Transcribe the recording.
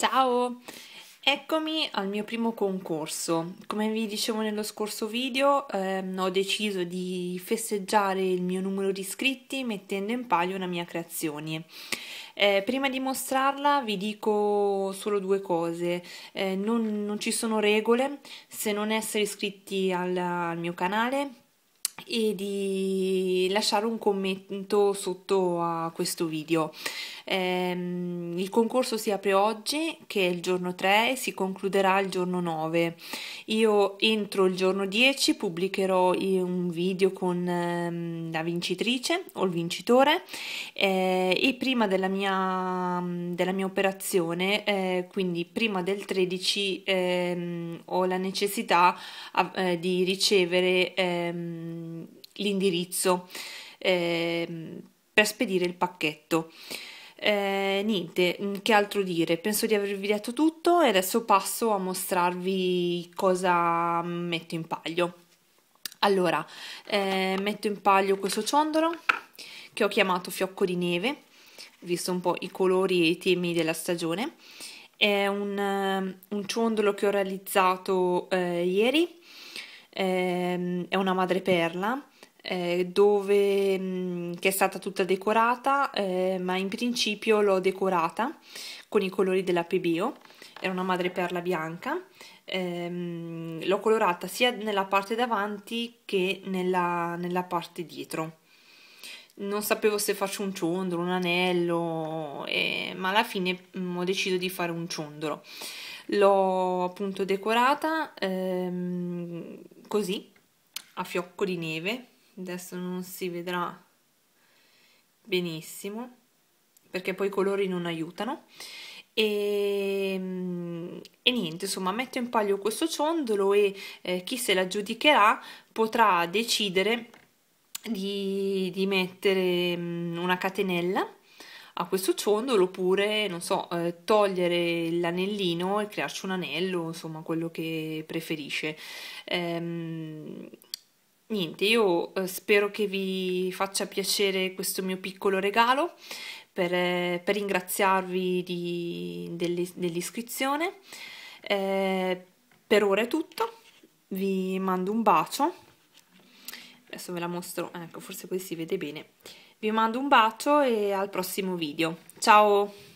Ciao! Eccomi al mio primo concorso. Come vi dicevo nello scorso video, ehm, ho deciso di festeggiare il mio numero di iscritti mettendo in palio una mia creazione. Eh, prima di mostrarla vi dico solo due cose, eh, non, non, ci sono regole se non essere iscritti al, al mio canale e di lasciare un commento sotto a questo video. Ehm, il concorso si apre oggi, che è il giorno 3, e si concluderà il giorno 9. Io entro il giorno 10 pubblicherò un video con ehm, la vincitrice o il vincitore eh, e prima della mia, della mia operazione, eh, quindi prima del 13, ehm, ho la necessità eh, di ricevere ehm, l'indirizzo ehm, per spedire il pacchetto. Eh, niente, mm, che altro dire? Penso di avervi detto tutto e adesso passo a mostrarvi cosa metto in paglio. Allora, eh, metto in paglio questo ciondolo che ho chiamato fiocco di neve, visto un po' i colori e i temi della stagione. È un, eh, un ciondolo che ho realizzato eh, ieri, ehm, è una madreperla eh, dove, che è stata tutta decorata, eh, ma in principio l'ho decorata con i colori della PBO, era una madreperla bianca, ehm, l'ho colorata sia nella parte davanti che nella, nella parte dietro non sapevo se faccio un ciondolo, un anello, eh, ma alla fine mh, ho deciso di fare un ciondolo. L'ho appunto decorata ehm, così, a fiocco di neve, adesso non si vedrà benissimo perché poi i colori non aiutano e, ehm, e, niente insomma metto in palio questo ciondolo e eh, chi se la giudicherà potrà decidere di, di mettere mm, una catenella a questo ciondolo oppure non so eh, togliere l'anellino e crearci un anello insomma quello che preferisce ehm, niente, io eh, spero che vi faccia piacere questo mio piccolo regalo per, eh, per ringraziarvi di, dell'iscrizione. Eh, per ora è tutto, vi mando un bacio, adesso ve la mostro, ah, ecco forse poi si vede bene, vi mando un bacio e al prossimo video, ciao!